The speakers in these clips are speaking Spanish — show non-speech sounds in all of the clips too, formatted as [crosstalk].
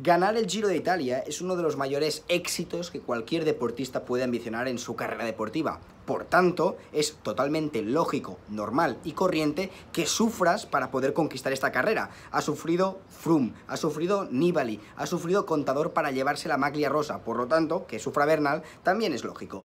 Ganar el Giro de Italia es uno de los mayores éxitos que cualquier deportista puede ambicionar en su carrera deportiva. Por tanto, es totalmente lógico, normal y corriente que sufras para poder conquistar esta carrera. Ha sufrido Froome, ha sufrido Nibali, ha sufrido Contador para llevarse la maglia rosa. Por lo tanto, que sufra Bernal también es lógico.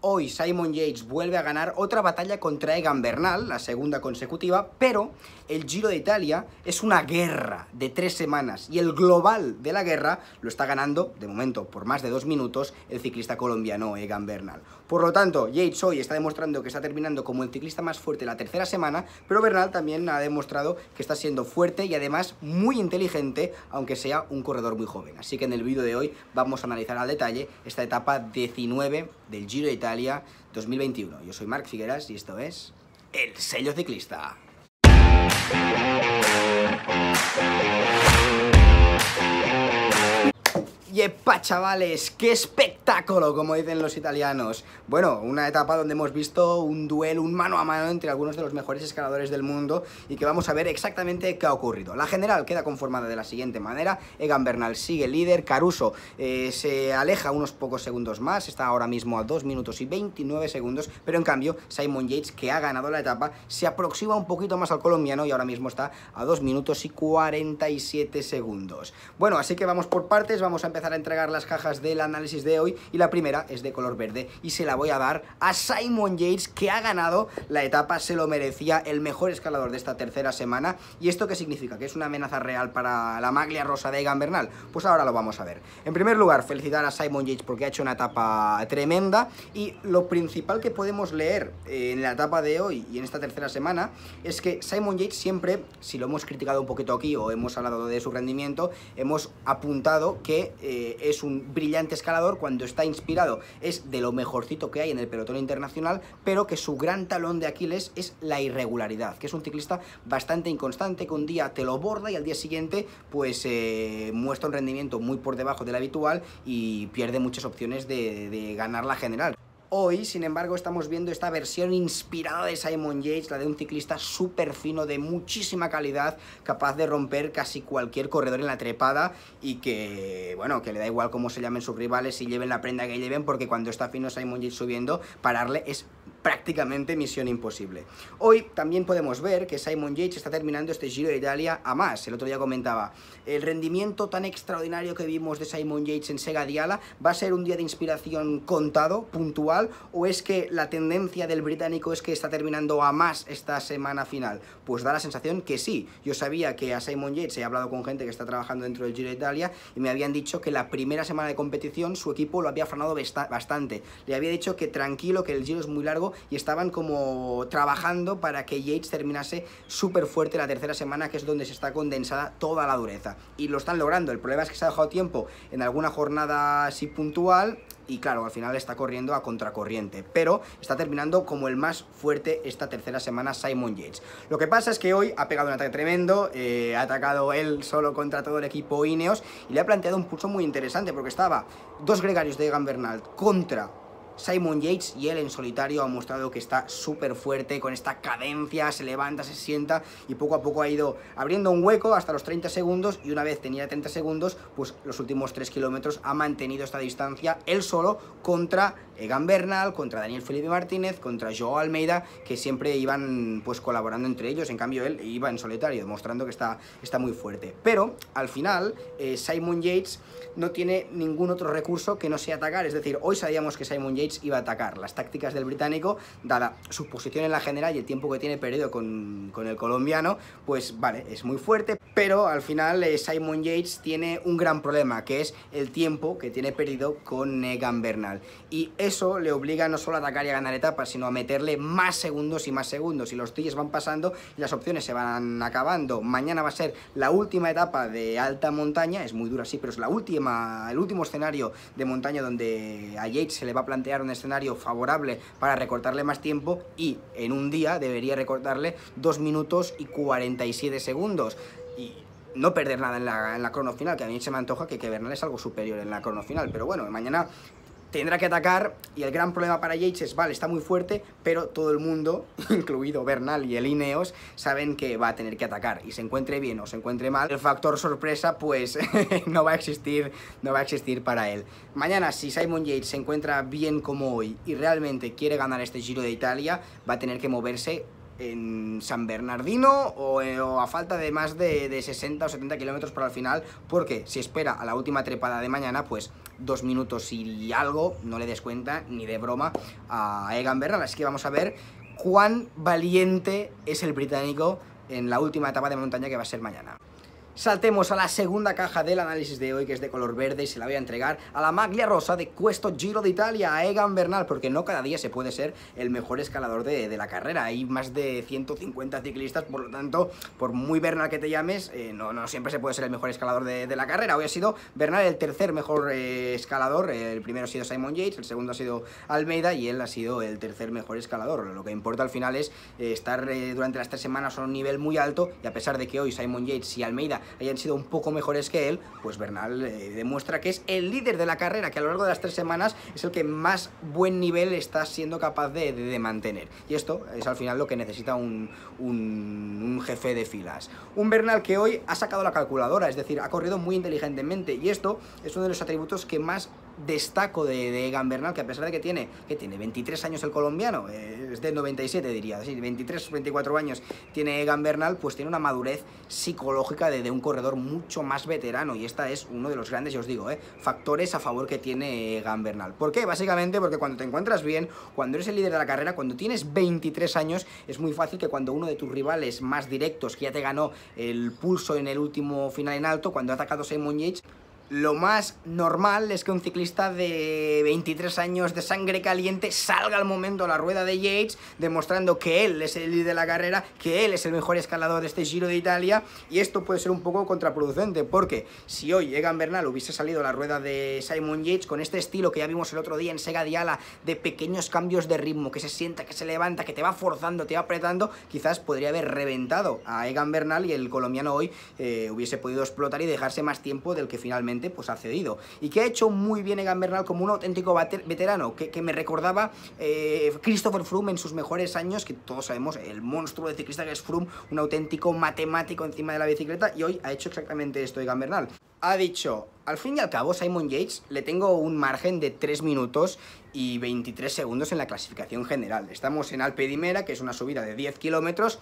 Hoy Simon Yates vuelve a ganar otra batalla contra Egan Bernal, la segunda consecutiva, pero el Giro de Italia es una guerra de tres semanas y el global de la guerra lo está ganando, de momento, por más de dos minutos, el ciclista colombiano Egan Bernal. Por lo tanto, Yates hoy está demostrando que está terminando como el ciclista más fuerte la tercera semana, pero Bernal también ha demostrado que está siendo fuerte y además muy inteligente, aunque sea un corredor muy joven. Así que en el vídeo de hoy vamos a analizar al detalle esta etapa etapa 19 del Giro de Italia 2021. Yo soy Marc Figueras y esto es El Sello Ciclista. Yepa, chavales, qué espectáculo, como dicen los italianos. Bueno, una etapa donde hemos visto un duelo, un mano a mano entre algunos de los mejores escaladores del mundo y que vamos a ver exactamente qué ha ocurrido. La general queda conformada de la siguiente manera, Egan Bernal sigue líder, Caruso eh, se aleja unos pocos segundos más, está ahora mismo a 2 minutos y 29 segundos, pero en cambio Simon Yates, que ha ganado la etapa, se aproxima un poquito más al colombiano y ahora mismo está a 2 minutos y 47 segundos. Bueno, así que vamos por partes, vamos a empezar a entregar las cajas del análisis de hoy y la primera es de color verde y se la voy a dar a Simon Yates que ha ganado la etapa, se lo merecía el mejor escalador de esta tercera semana y esto qué significa, que es una amenaza real para la maglia rosa de Egan Bernal, pues ahora lo vamos a ver. En primer lugar, felicitar a Simon Yates porque ha hecho una etapa tremenda y lo principal que podemos leer eh, en la etapa de hoy y en esta tercera semana es que Simon Yates siempre, si lo hemos criticado un poquito aquí o hemos hablado de su rendimiento, hemos apuntado que eh, eh, es un brillante escalador, cuando está inspirado es de lo mejorcito que hay en el pelotón internacional, pero que su gran talón de Aquiles es la irregularidad, que es un ciclista bastante inconstante, que un día te lo borda y al día siguiente pues eh, muestra un rendimiento muy por debajo del habitual y pierde muchas opciones de ganar la general. Hoy, sin embargo, estamos viendo esta versión inspirada de Simon Yates, la de un ciclista súper fino, de muchísima calidad, capaz de romper casi cualquier corredor en la trepada y que, bueno, que le da igual cómo se llamen sus rivales, y lleven la prenda que lleven, porque cuando está fino Simon Yates subiendo, pararle es prácticamente misión imposible. Hoy también podemos ver que Simon Yates está terminando este Giro de Italia a más. El otro día comentaba, el rendimiento tan extraordinario que vimos de Simon Yates en Sega Diala va a ser un día de inspiración contado, puntual, o es que la tendencia del británico es que está terminando a más esta semana final. Pues da la sensación que sí. Yo sabía que a Simon Yates he hablado con gente que está trabajando dentro del Giro de Italia y me habían dicho que la primera semana de competición su equipo lo había frenado bastante. Le había dicho que tranquilo, que el Giro es muy largo y estaban como trabajando para que Yates terminase súper fuerte la tercera semana, que es donde se está condensada toda la dureza. Y lo están logrando. El problema es que se ha dejado tiempo en alguna jornada así puntual y claro, al final está corriendo a contracorriente, pero está terminando como el más fuerte esta tercera semana Simon Yates. Lo que pasa es que hoy ha pegado un ataque tremendo, eh, ha atacado él solo contra todo el equipo Ineos y le ha planteado un pulso muy interesante porque estaba dos gregarios de Egan Bernal contra Simon Yates y él en solitario ha mostrado que está súper fuerte con esta cadencia, se levanta, se sienta y poco a poco ha ido abriendo un hueco hasta los 30 segundos y una vez tenía 30 segundos, pues los últimos 3 kilómetros ha mantenido esta distancia él solo contra Egan Bernal, contra Daniel Felipe Martínez, contra Joao Almeida, que siempre iban pues colaborando entre ellos, en cambio él iba en solitario, demostrando que está, está muy fuerte. Pero al final eh, Simon Yates no tiene ningún otro recurso que no sea atacar, es decir, hoy sabíamos que Simon Yates iba a atacar, las tácticas del británico, dada su posición en la general y el tiempo que tiene perdido con, el colombiano, pues vale, es muy fuerte, pero al final eh, Simon Yates tiene un gran problema, que es el tiempo que tiene perdido con Egan Bernal. Y eso le obliga no solo a atacar y a ganar etapas, sino a meterle más segundos y más segundos. Y los tilles van pasando y las opciones se van acabando. Mañana va a ser la última etapa de alta montaña, es muy dura sí, pero es la última, el último escenario de montaña donde a Yates se le va a plantear un escenario favorable para recortarle más tiempo y en un día debería recortarle 2 minutos y 47 segundos. Y no perder nada en la, en crono final, que a mí se me antoja que, que Bernal es algo superior en la crono final. Pero bueno, mañana tendrá que atacar y el gran problema para Yates es, vale, está muy fuerte, pero todo el mundo, [laughs] incluido Bernal y el Ineos, saben que va a tener que atacar y se encuentre bien o se encuentre mal, el factor sorpresa pues [laughs] no va a existir, no va a existir para él. Mañana si Simon Yates se encuentra bien como hoy y realmente quiere ganar este Giro de Italia, va a tener que moverse en San Bernardino o, eh, a falta de más de, de 60 o 70 kilómetros para el final, porque si espera a la última trepada de mañana, pues dos minutos y algo, no le des cuenta ni de broma a Egan Bernal. Así que vamos a ver cuán valiente es el británico en la última etapa de montaña que va a ser mañana. Saltemos a la segunda caja del análisis de hoy, que es de color verde, y se la voy a entregar a la maglia rosa de Cuesto Giro de Italia, a Egan Bernal, porque no cada día se puede ser el mejor escalador de, la carrera. Hay más de 150 ciclistas, por lo tanto, por muy Bernal que te llames, eh, no, no, siempre se puede ser el mejor escalador de, la carrera. Hoy ha sido Bernal el tercer mejor eh, escalador, el primero ha sido Simon Yates, el segundo ha sido Almeida, y él ha sido el tercer mejor escalador. Lo que importa al final es eh, estar durante las tres semanas a un nivel muy alto, y a pesar de que hoy Simon Yates y Almeida hayan sido un poco mejores que él, pues Bernal eh, demuestra que es el líder de la carrera, que a lo largo de las tres semanas es el que más buen nivel está siendo capaz de, mantener. Y esto es al final lo que necesita un, un jefe de filas. Un Bernal que hoy ha sacado la calculadora, es decir, ha corrido muy inteligentemente y esto es uno de los atributos que más destaco de, Egan Bernal, que a pesar de que tiene, que tiene 23 años el colombiano, eh, es de 97 diría, así 23 24 años tiene Egan Bernal, pues tiene una madurez psicológica de, un corredor mucho más veterano y esta es uno de los grandes, yo os digo, eh, factores a favor que tiene Egan Bernal. ¿Por qué? Básicamente porque cuando te encuentras bien, cuando eres el líder de la carrera, cuando tienes 23 años, es muy fácil que cuando uno de tus rivales más directos, que ya te ganó el pulso en el último final en alto, cuando ha atacado Simon Yates, lo más normal es que un ciclista de 23 años de sangre caliente salga al momento a la rueda de Yates, demostrando que él es el líder de la carrera, que él es el mejor escalador de este Giro de Italia, y esto puede ser un poco contraproducente, porque si hoy Egan Bernal hubiese salido a la rueda de Simon Yates con este estilo que ya vimos el otro día en Sega Diala, de pequeños cambios de ritmo, que se sienta, que se levanta, que te va forzando, te va apretando, quizás podría haber reventado a Egan Bernal y el colombiano hoy eh, hubiese podido explotar y dejarse más tiempo del que finalmente pues ha cedido. Y que ha hecho muy bien Egan Bernal como un auténtico veterano, que, me recordaba eh, Christopher Froome en sus mejores años, que todos sabemos el monstruo de ciclista que es Froome, un auténtico matemático encima de la bicicleta, y hoy ha hecho exactamente esto Egan Bernal. Ha dicho, al fin y al cabo, Simon Yates le tengo un margen de 3 minutos y 23 segundos en la clasificación general. Estamos en Alpe Dimera, que es una subida de 10 kilómetros,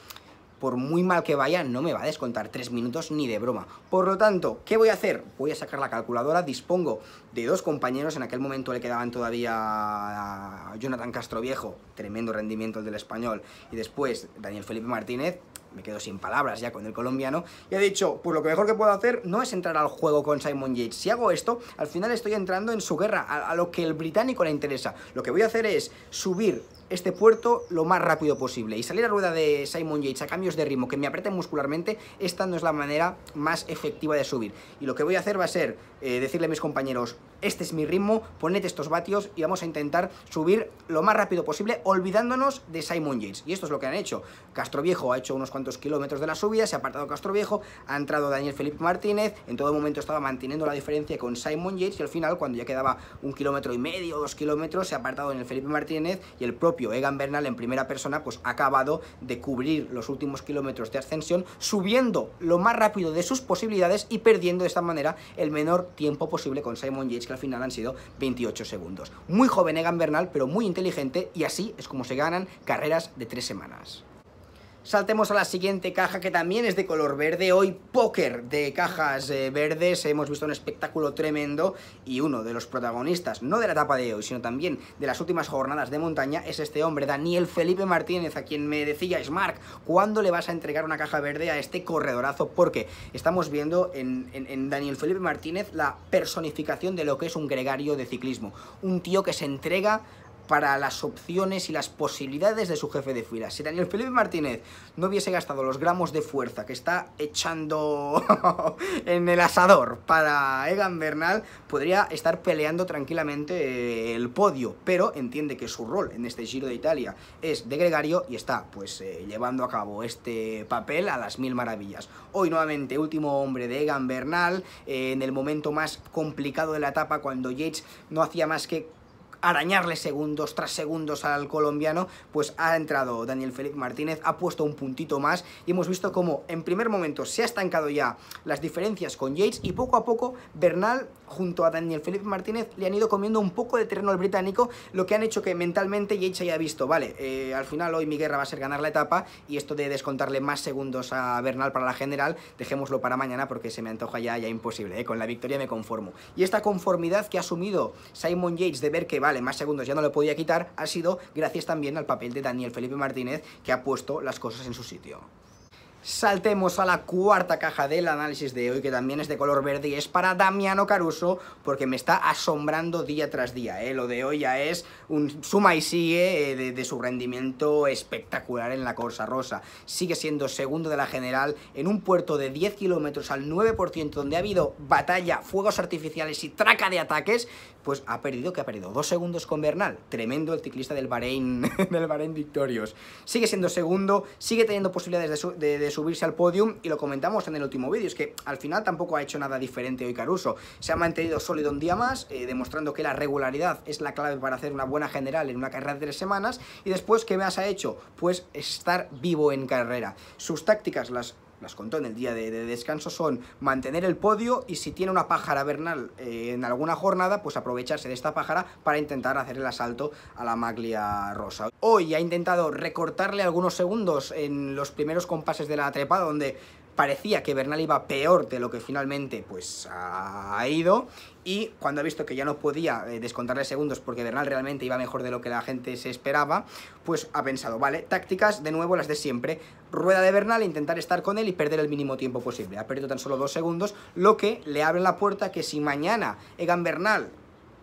por muy mal que vaya, no me va a descontar tres minutos ni de broma. Por lo tanto, ¿qué voy a hacer? Voy a sacar la calculadora, dispongo de dos compañeros, en aquel momento le quedaban todavía a Jonathan Castroviejo, tremendo rendimiento el del español, y después Daniel Felipe Martínez, me quedo sin palabras ya con el colombiano, y ha dicho, pues lo que mejor que puedo hacer no es entrar al juego con Simon Yates. Si hago esto, al final estoy entrando en su guerra, a, a lo que el británico le interesa. Lo que voy a hacer es subir este puerto lo más rápido posible. Y salir a rueda de Simon Yates a cambios de ritmo que me aprieten muscularmente, esta no es la manera más efectiva de subir. Y lo que voy a hacer va a ser eh, decirle a mis compañeros, este es mi ritmo, poned estos vatios y vamos a intentar subir lo más rápido posible olvidándonos de Simon Yates. Y esto es lo que han hecho. Castro Viejo ha hecho unos cuantos kilómetros de la subida, se ha apartado Castro Viejo ha entrado Daniel Felipe Martínez, en todo momento estaba manteniendo la diferencia con Simon Yates y al final cuando ya quedaba un kilómetro y medio, dos kilómetros, se ha apartado en el Felipe Martínez y el propio Egan Bernal en primera persona, pues ha acabado de cubrir los últimos kilómetros de ascensión, subiendo lo más rápido de sus posibilidades y perdiendo de esta manera el menor tiempo posible con Simon Yates, que al final han sido 28 segundos. Muy joven Egan Bernal, pero muy inteligente, y así es como se ganan carreras de tres semanas. Saltemos a la siguiente caja que también es de color verde. Hoy póker de cajas eh, verdes. Hemos visto un espectáculo tremendo y uno de los protagonistas, no de la etapa de hoy, sino también de las últimas jornadas de montaña, es este hombre, Daniel Felipe Martínez, a quien me decíais, Mark, ¿cuándo le vas a entregar una caja verde a este corredorazo? Porque estamos viendo en Daniel Felipe Martínez la personificación de lo que es un gregario de ciclismo. Un tío que se entrega para las opciones y las posibilidades de su jefe de fila. Si Daniel Felipe Martínez no hubiese gastado los gramos de fuerza que está echando [laughs] en el asador para Egan Bernal, podría estar peleando tranquilamente eh, el podio, pero entiende que su rol en este Giro de Italia es de gregario y está pues eh, llevando a cabo este papel a las mil maravillas. Hoy nuevamente último hombre de Egan Bernal, eh, en el momento más complicado de la etapa cuando Yates no hacía más que arañarle segundos tras segundos al colombiano, pues ha entrado Daniel Felipe Martínez, ha puesto un puntito más y hemos visto cómo en primer momento se ha estancado ya las diferencias con Yates y poco a poco Bernal junto a Daniel Felipe Martínez le han ido comiendo un poco de terreno al británico, lo que han hecho que mentalmente Yates haya visto, vale, eh, al final hoy mi guerra va a ser ganar la etapa y esto de descontarle más segundos a Bernal para la general, dejémoslo para mañana porque se me antoja ya, ya imposible, eh, con la victoria me conformo. Y esta conformidad que ha asumido Simon Yates de ver que vale, más segundos ya no lo podía quitar ha sido gracias también al papel de Daniel Felipe Martínez que ha puesto las cosas en su sitio. Saltemos a la cuarta caja del análisis de hoy, que también es de color verde y es para Damiano Caruso, porque me está asombrando día tras día. ¿eh? Lo de hoy ya es un suma y sigue eh, de, de, su rendimiento espectacular en la Corsa Rosa. Sigue siendo segundo de la general en un puerto de 10 kilómetros al 9%, donde ha habido batalla, fuegos artificiales y traca de ataques pues ha perdido, que ha perdido dos segundos con Bernal, tremendo el ciclista del Bahrein, [laughs] del Bahrein Victorios. Sigue siendo segundo, sigue teniendo posibilidades de, subirse al podium y lo comentamos en el último vídeo, es que al final tampoco ha hecho nada diferente hoy Caruso, se ha mantenido sólido un día más, eh, demostrando que la regularidad es la clave para hacer una buena general en una carrera de tres semanas y después, ¿qué más ha hecho? Pues estar vivo en carrera. Sus tácticas las las contó en el día de, descanso, son mantener el podio y si tiene una pájara vernal eh, en alguna jornada, pues aprovecharse de esta pájara para intentar hacer el asalto a la maglia rosa. Hoy ha intentado recortarle algunos segundos en los primeros compases de la trepa, donde parecía que Bernal iba peor de lo que finalmente pues ha ido y cuando ha visto que ya no podía eh, descontarle segundos porque Bernal realmente iba mejor de lo que la gente se esperaba, pues ha pensado, vale, tácticas de nuevo las de siempre, rueda de Bernal, intentar estar con él y perder el mínimo tiempo posible. Ha perdido tan solo dos segundos, lo que le abre la puerta que si mañana Egan Bernal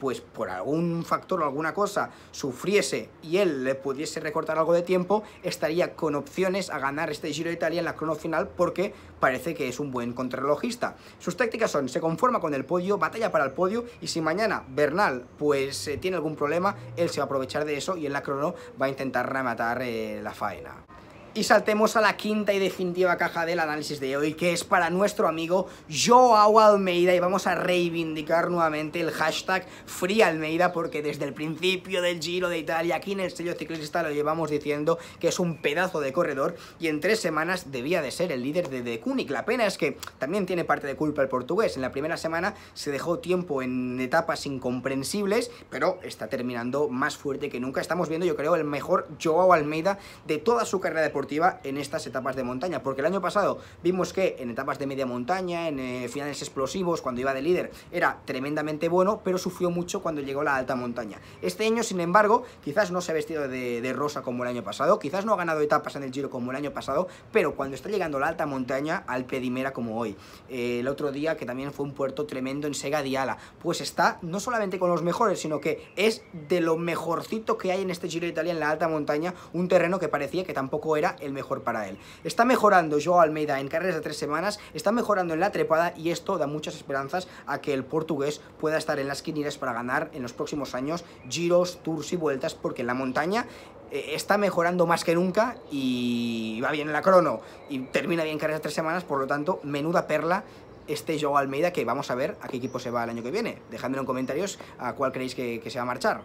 pues por algún factor o alguna cosa sufriese y él le pudiese recortar algo de tiempo, estaría con opciones a ganar este Giro de Italia en la crono final porque parece que es un buen contrarrelojista. Sus tácticas son, se conforma con el podio, batalla para el podio y si mañana Bernal pues eh, tiene algún problema, él se va a aprovechar de eso y en la crono va a intentar rematar eh, la faena. Y saltemos a la quinta y definitiva caja del análisis de hoy, que es para nuestro amigo Joao Almeida. Y vamos a reivindicar nuevamente el hashtag Free Almeida, porque desde el principio del Giro de Italia, aquí en el sello ciclista, lo llevamos diciendo que es un pedazo de corredor. Y en tres semanas debía de ser el líder de De Kunik. La pena es que también tiene parte de culpa el portugués. En la primera semana se dejó tiempo en etapas incomprensibles, pero está terminando más fuerte que nunca. Estamos viendo, yo creo, el mejor Joao Almeida de toda su carrera deportiva en estas etapas de montaña, porque el año pasado vimos que en etapas de media montaña, en eh, finales explosivos, cuando iba de líder, era tremendamente bueno, pero sufrió mucho cuando llegó la alta montaña. Este año, sin embargo, quizás no se ha vestido de, rosa como el año pasado, quizás no ha ganado etapas en el Giro como el año pasado, pero cuando está llegando la alta montaña, al Pedimera como hoy, eh, el otro día que también fue un puerto tremendo en Sega Diala, pues está no solamente con los mejores, sino que es de lo mejorcito que hay en este Giro de Italia en la alta montaña, un terreno que parecía que tampoco era el mejor para él. Está mejorando Joao Almeida en carreras de tres semanas, está mejorando en la trepada y esto da muchas esperanzas a que el portugués pueda estar en las quinielas para ganar en los próximos años giros, tours y vueltas, porque en la montaña eh, está mejorando más que nunca y va bien en la crono y termina bien en carreras de tres semanas, por lo tanto, menuda perla este Joao Almeida que vamos a ver a qué equipo se va el año que viene. dejadme en comentarios a cuál creéis que se va a marchar.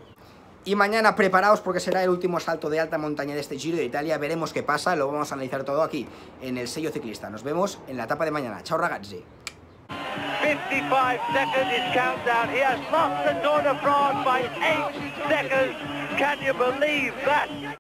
Y mañana preparaos porque será el último salto de alta montaña de este Giro de Italia. Veremos qué pasa, lo vamos a analizar todo aquí en el sello ciclista. Nos vemos en la etapa de mañana. Chao ragazzi.